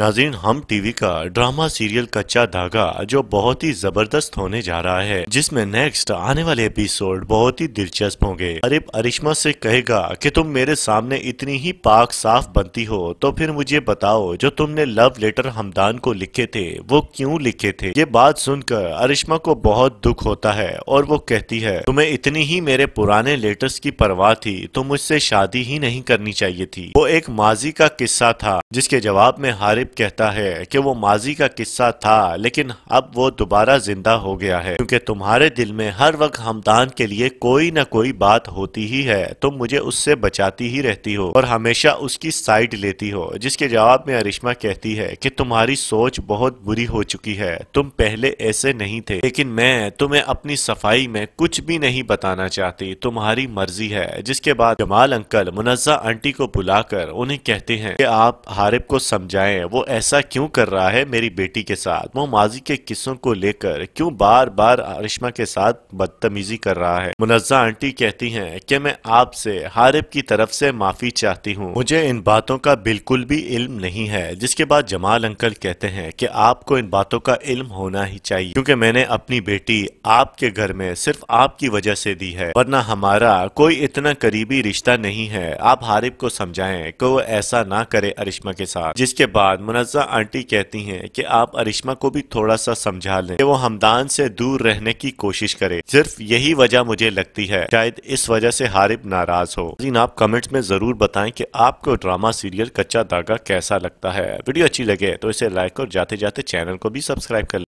नाजीन हम टीवी का ड्रामा सीरियल कच्चा धागा जो बहुत ही जबरदस्त होने जा रहा है जिसमें नेक्स्ट आने वाले एपिसोड बहुत ही दिलचस्प होंगे अरिब अरिश्मा से कहेगा कि तुम मेरे सामने इतनी ही पाक साफ बनती हो तो फिर मुझे बताओ जो तुमने लव लेटर हमदान को लिखे थे वो क्यूँ लिखे थे ये बात सुनकर अरिश्मा को बहुत दुख होता है और वो कहती है तुम्हे इतनी ही मेरे पुराने लेटर्स की परवाह थी तो मुझसे शादी ही नहीं करनी चाहिए थी वो एक माजी का किस्सा था जिसके जवाब में हारिब साहिब कहता है कि वो माजी का किस्सा था लेकिन अब वो दोबारा जिंदा हो गया है क्योंकि तुम्हारे दिल में हर वक्त हमदान के लिए कोई ना कोई बात होती ही है तुम मुझे उससे बचाती ही रहती हो और हमेशा उसकी साइड लेती हो जिसके जवाब में अरिश्मा कहती है कि तुम्हारी सोच बहुत बुरी हो चुकी है तुम पहले ऐसे नहीं थे लेकिन मैं तुम्हें अपनी सफाई में कुछ भी नहीं बताना चाहती तुम्हारी मर्जी है जिसके बाद जमाल अंकल मुनजा आंटी को बुलाकर उन्हें कहते हैं कि आप हारिब को समझाएं वो वो ऐसा क्यों कर रहा है मेरी बेटी के साथ वो माजी के किस्सों को लेकर क्यों बार बार आरिश्मा के साथ बदतमीजी कर रहा है मुनजा आंटी कहती हैं कि मैं आपसे हारिब की तरफ से माफी चाहती हूँ मुझे इन बातों का बिल्कुल भी इल्म नहीं है जिसके बाद जमाल अंकल कहते हैं कि आपको इन बातों का इल्म होना ही चाहिए क्योंकि मैंने अपनी बेटी आपके घर में सिर्फ आपकी वजह से दी है वरना हमारा कोई इतना करीबी रिश्ता नहीं है आप हारिब को समझाएं कि वो ऐसा ना करे अरिश्मा के साथ जिसके बाद मुनज़ा आंटी कहती हैं कि आप अरिश्मा को भी थोड़ा सा समझा लें कि वो हमदान से दूर रहने की कोशिश करे सिर्फ यही वजह मुझे लगती है शायद इस वजह से हारिब नाराज हो लेकिन आप कमेंट्स में जरूर बताएं कि आपको ड्रामा सीरियल कच्चा धागा कैसा लगता है वीडियो अच्छी लगे तो इसे लाइक और जाते जाते चैनल को भी सब्सक्राइब कर